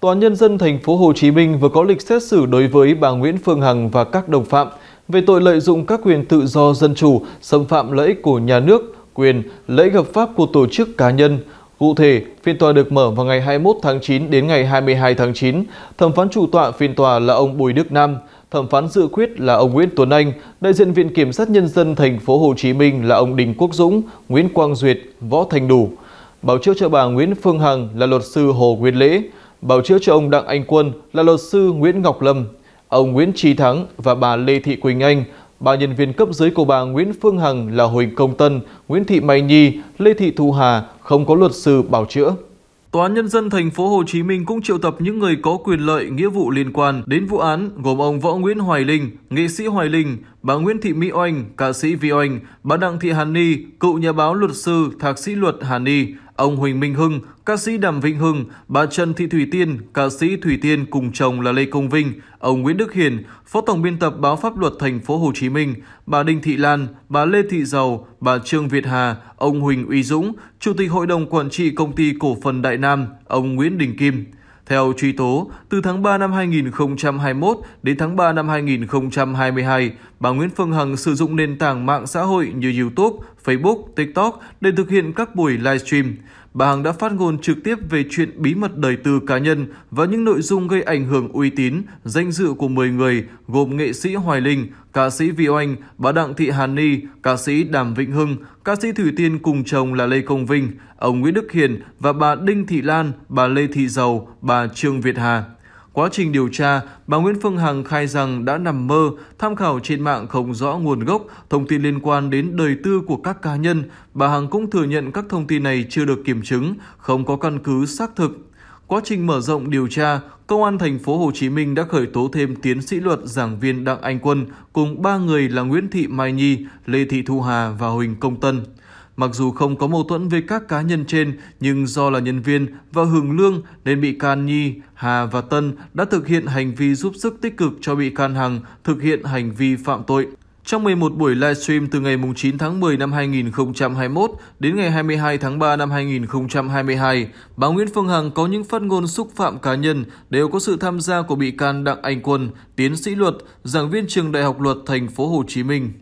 Tòa nhân dân thành phố Hồ Chí Minh vừa có lịch xét xử đối với bà Nguyễn Phương Hằng và các đồng phạm về tội lợi dụng các quyền tự do dân chủ, xâm phạm lợi ích của nhà nước, quyền, lợi ích hợp pháp của tổ chức cá nhân. Cụ thể, phiên tòa được mở vào ngày 21 tháng 9 đến ngày 22 tháng 9. Thẩm phán chủ tọa phiên tòa là ông Bùi Đức Nam, thẩm phán dự quyết là ông Nguyễn Tuấn Anh, đại diện Viện Kiểm sát Nhân dân thành phố Hồ Chí Minh là ông Đình Quốc Dũng, Nguyễn Quang Duyệt, Võ Thành Đủ. Bảo chữa cho bà Nguyễn Phương Hằng là luật sư Hồ Nguyên Lễ. Bảo chữa cho ông Đặng Anh Quân là luật sư Nguyễn Ngọc Lâm, ông Nguyễn Trí Thắng và bà Lê Thị Quỳnh Anh, ba nhân viên cấp dưới của bà Nguyễn Phương Hằng là Huỳnh Công Tân, Nguyễn Thị Mai Nhi, Lê Thị Thu Hà không có luật sư bảo chữa. Tòa án nhân dân thành phố Hồ Chí Minh cũng triệu tập những người có quyền lợi nghĩa vụ liên quan đến vụ án gồm ông Võ Nguyễn Hoài Linh, nghệ sĩ Hoài Linh, bà Nguyễn Thị Mỹ Oanh, ca sĩ Vi Oanh, bà Đặng Thị Hàn Ni, cựu nhà báo luật sư, thạc sĩ luật Hàn Ni, ông Huỳnh Minh Hưng, ca sĩ Đàm Vĩnh Hưng, bà Trần Thị Thủy Tiên, ca sĩ Thủy Tiên cùng chồng là Lê Công Vinh, ông Nguyễn Đức Hiền, Phó tổng biên tập báo pháp luật thành phố Hồ Chí Minh, bà Đinh Thị Lan, bà Lê Thị Giàu, bà Trương Việt Hà, ông Huỳnh Uy Dũng, Chủ tịch Hội đồng Quản trị Công ty Cổ phần Đại Nam, ông Nguyễn Đình Kim. Theo truy tố, từ tháng 3 năm 2021 đến tháng 3 năm 2022, bà Nguyễn Phương Hằng sử dụng nền tảng mạng xã hội như YouTube, Facebook, TikTok để thực hiện các buổi livestream. Bà Hằng đã phát ngôn trực tiếp về chuyện bí mật đời tư cá nhân và những nội dung gây ảnh hưởng uy tín, danh dự của 10 người gồm nghệ sĩ Hoài Linh, ca sĩ Vi Oanh, bà Đặng Thị Hàn Ni, ca sĩ Đàm Vĩnh Hưng, ca sĩ Thủy Tiên cùng chồng là Lê Công Vinh, ông Nguyễn Đức Hiền và bà Đinh Thị Lan, bà Lê Thị Dầu, bà Trương Việt Hà. Quá trình điều tra, bà Nguyễn Phương Hằng khai rằng đã nằm mơ, tham khảo trên mạng không rõ nguồn gốc, thông tin liên quan đến đời tư của các cá nhân. Bà Hằng cũng thừa nhận các thông tin này chưa được kiểm chứng, không có căn cứ xác thực. Quá trình mở rộng điều tra, Công an thành phố Hồ Chí Minh đã khởi tố thêm tiến sĩ luật giảng viên Đặng Anh Quân cùng ba người là Nguyễn Thị Mai Nhi, Lê Thị Thu Hà và Huỳnh Công Tân. Mặc dù không có mâu thuẫn với các cá nhân trên, nhưng do là nhân viên và hưởng lương nên bị can Nhi, Hà và Tân đã thực hiện hành vi giúp sức tích cực cho bị can Hằng thực hiện hành vi phạm tội. Trong 11 buổi livestream từ ngày 9 tháng 10 năm 2021 đến ngày 22 tháng 3 năm 2022, bà Nguyễn Phương Hằng có những phát ngôn xúc phạm cá nhân đều có sự tham gia của bị can Đặng Anh Quân, tiến sĩ luật, giảng viên trường Đại học Luật Thành phố Hồ Chí Minh.